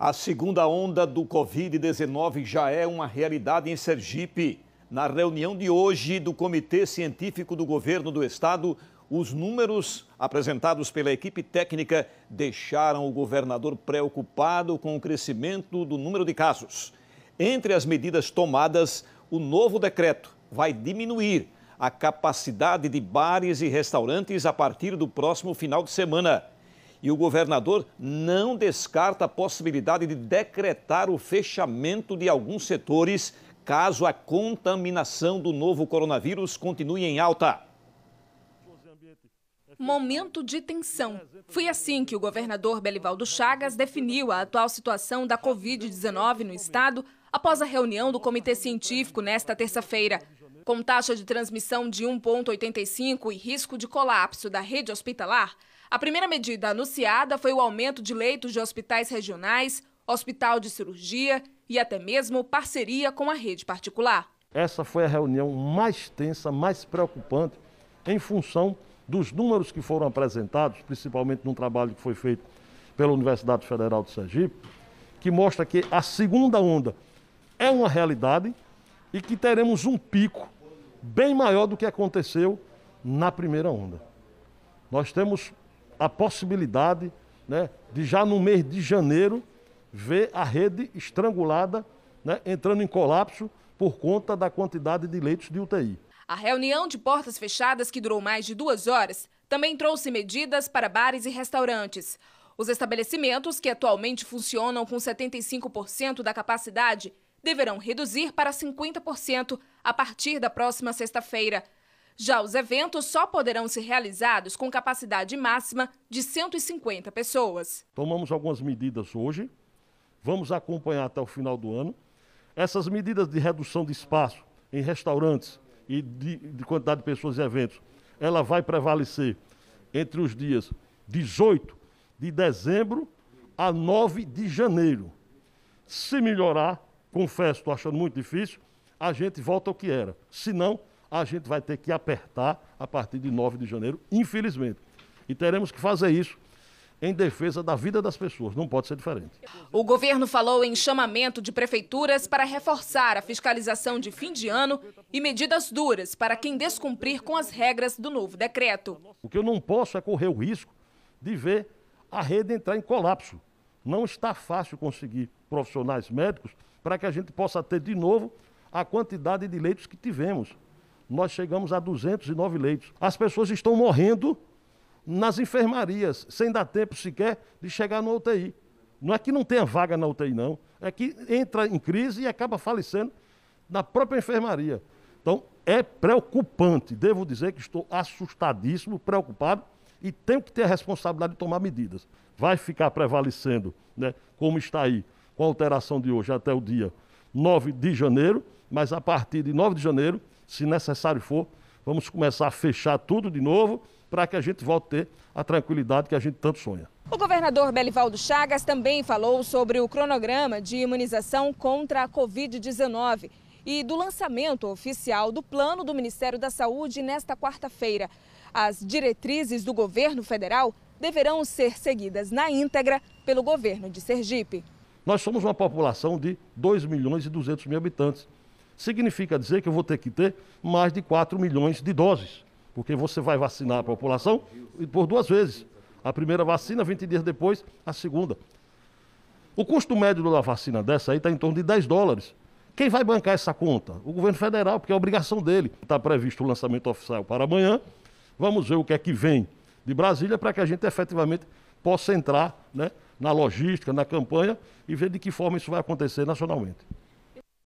A segunda onda do Covid-19 já é uma realidade em Sergipe. Na reunião de hoje do Comitê Científico do Governo do Estado, os números apresentados pela equipe técnica deixaram o governador preocupado com o crescimento do número de casos. Entre as medidas tomadas, o novo decreto vai diminuir a capacidade de bares e restaurantes a partir do próximo final de semana. E o governador não descarta a possibilidade de decretar o fechamento de alguns setores caso a contaminação do novo coronavírus continue em alta. Momento de tensão. Foi assim que o governador Belivaldo Chagas definiu a atual situação da Covid-19 no estado após a reunião do Comitê Científico nesta terça-feira. Com taxa de transmissão de 1,85 e risco de colapso da rede hospitalar, a primeira medida anunciada foi o aumento de leitos de hospitais regionais, hospital de cirurgia e até mesmo parceria com a rede particular. Essa foi a reunião mais tensa, mais preocupante, em função dos números que foram apresentados, principalmente num trabalho que foi feito pela Universidade Federal de Sergipe, que mostra que a segunda onda é uma realidade e que teremos um pico bem maior do que aconteceu na primeira onda. Nós temos a possibilidade né, de já no mês de janeiro ver a rede estrangulada, né, entrando em colapso por conta da quantidade de leitos de UTI. A reunião de portas fechadas, que durou mais de duas horas, também trouxe medidas para bares e restaurantes. Os estabelecimentos, que atualmente funcionam com 75% da capacidade, deverão reduzir para 50% a partir da próxima sexta-feira. Já os eventos só poderão ser realizados com capacidade máxima de 150 pessoas. Tomamos algumas medidas hoje, vamos acompanhar até o final do ano. Essas medidas de redução de espaço em restaurantes e de, de quantidade de pessoas e eventos, ela vai prevalecer entre os dias 18 de dezembro a 9 de janeiro. Se melhorar, confesso, estou achando muito difícil, a gente volta ao que era. Se não, a gente vai ter que apertar a partir de 9 de janeiro, infelizmente. E teremos que fazer isso em defesa da vida das pessoas. Não pode ser diferente. O governo falou em chamamento de prefeituras para reforçar a fiscalização de fim de ano e medidas duras para quem descumprir com as regras do novo decreto. O que eu não posso é correr o risco de ver a rede entrar em colapso. Não está fácil conseguir profissionais médicos para que a gente possa ter de novo a quantidade de leitos que tivemos. Nós chegamos a 209 leitos. As pessoas estão morrendo nas enfermarias, sem dar tempo sequer de chegar na UTI. Não é que não tenha vaga na UTI, não. É que entra em crise e acaba falecendo na própria enfermaria. Então, é preocupante. Devo dizer que estou assustadíssimo, preocupado e tenho que ter a responsabilidade de tomar medidas. Vai ficar prevalecendo, né, como está aí, com a alteração de hoje até o dia 9 de janeiro, mas a partir de 9 de janeiro, se necessário for, vamos começar a fechar tudo de novo para que a gente volte a ter a tranquilidade que a gente tanto sonha. O governador Belivaldo Chagas também falou sobre o cronograma de imunização contra a Covid-19 e do lançamento oficial do plano do Ministério da Saúde nesta quarta-feira. As diretrizes do governo federal deverão ser seguidas na íntegra pelo governo de Sergipe. Nós somos uma população de 2 milhões e 200 mil habitantes. Significa dizer que eu vou ter que ter mais de 4 milhões de doses, porque você vai vacinar a população por duas vezes. A primeira vacina, 20 dias depois, a segunda. O custo médio da vacina dessa aí está em torno de 10 dólares. Quem vai bancar essa conta? O governo federal, porque é obrigação dele. Está previsto o lançamento oficial para amanhã. Vamos ver o que é que vem de Brasília para que a gente efetivamente possa entrar né, na logística, na campanha e ver de que forma isso vai acontecer nacionalmente.